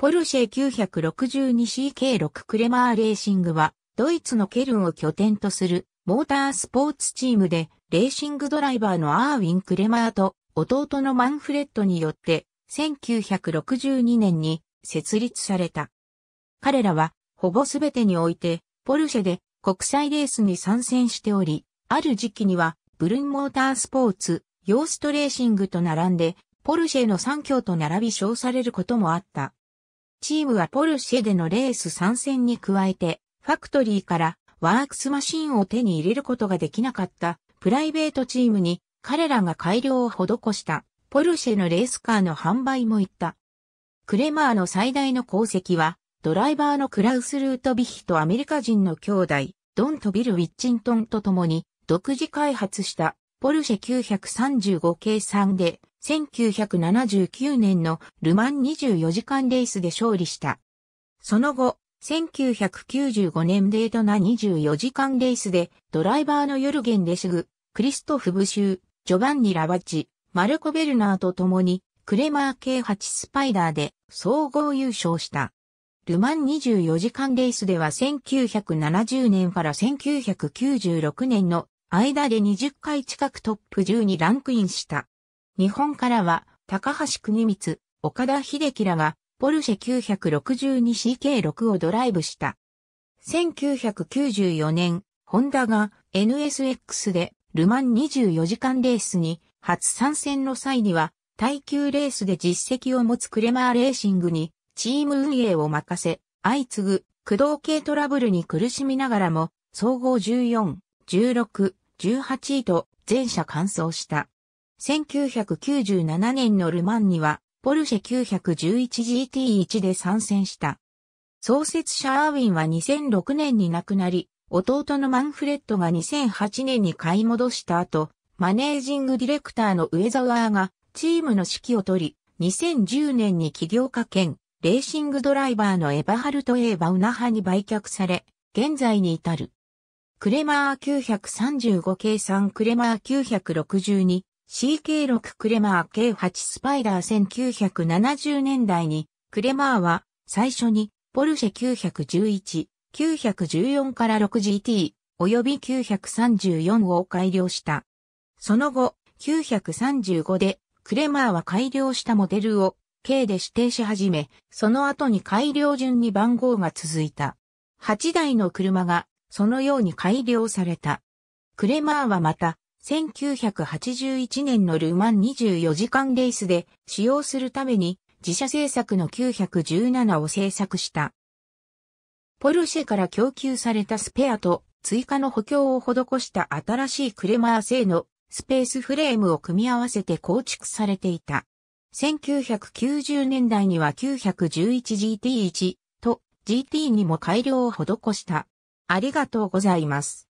ポルシェ 962CK6 クレマーレーシングは、ドイツのケルンを拠点とするモータースポーツチームで、レーシングドライバーのアーウィン・クレマーと弟のマンフレッドによって、1962年に設立された。彼らは、ほぼすべてにおいて、ポルシェで国際レースに参戦しており、ある時期には、ブルンモータースポーツ、ヨーストレーシングと並んで、ポルシェの三強と並び称されることもあった。チームはポルシェでのレース参戦に加えて、ファクトリーからワークスマシンを手に入れることができなかったプライベートチームに彼らが改良を施したポルシェのレースカーの販売も行った。クレマーの最大の功績はドライバーのクラウス・ルートビヒとアメリカ人の兄弟ドンとビル・ウィッチントンと共に独自開発したポルシェ935計3で、1979年のルマン24時間レースで勝利した。その後、1995年デートナ24時間レースで、ドライバーのヨルゲン・レシグ、クリストフ・ブシュー、ジョバンニ・ラバチ、マルコ・ベルナーと共に、クレマー系8スパイダーで総合優勝した。ルマン24時間レースでは1970年から1996年の間で20回近くトップ10にランクインした。日本からは、高橋国光、岡田秀樹らが、ポルシェ 962CK6 をドライブした。1994年、ホンダが NSX でルマン24時間レースに初参戦の際には、耐久レースで実績を持つクレマーレーシングにチーム運営を任せ、相次ぐ駆動系トラブルに苦しみながらも、総合14、16、18位と全車完走した。1997年のルマンには、ポルシェ 911GT1 で参戦した。創設者アーウィンは2006年に亡くなり、弟のマンフレッドが2008年に買い戻した後、マネージングディレクターの上沢がチームの指揮を取り、2010年に起業家兼レーシングドライバーのエバハルト・エーバウナハに売却され、現在に至る。クレマー935計3クレマー 962CK6 クレマー計8スパイダー1970年代にクレマーは最初にポルシェ911、914から 6GT 及び934を改良した。その後935でクレマーは改良したモデルを K で指定し始め、その後に改良順に番号が続いた。8台の車がそのように改良された。クレマーはまた、1981年のルマン24時間レースで使用するために自社製作の917を製作した。ポルシェから供給されたスペアと追加の補強を施した新しいクレマー製のスペースフレームを組み合わせて構築されていた。1990年代には 911GT1 と GT にも改良を施した。ありがとうございます。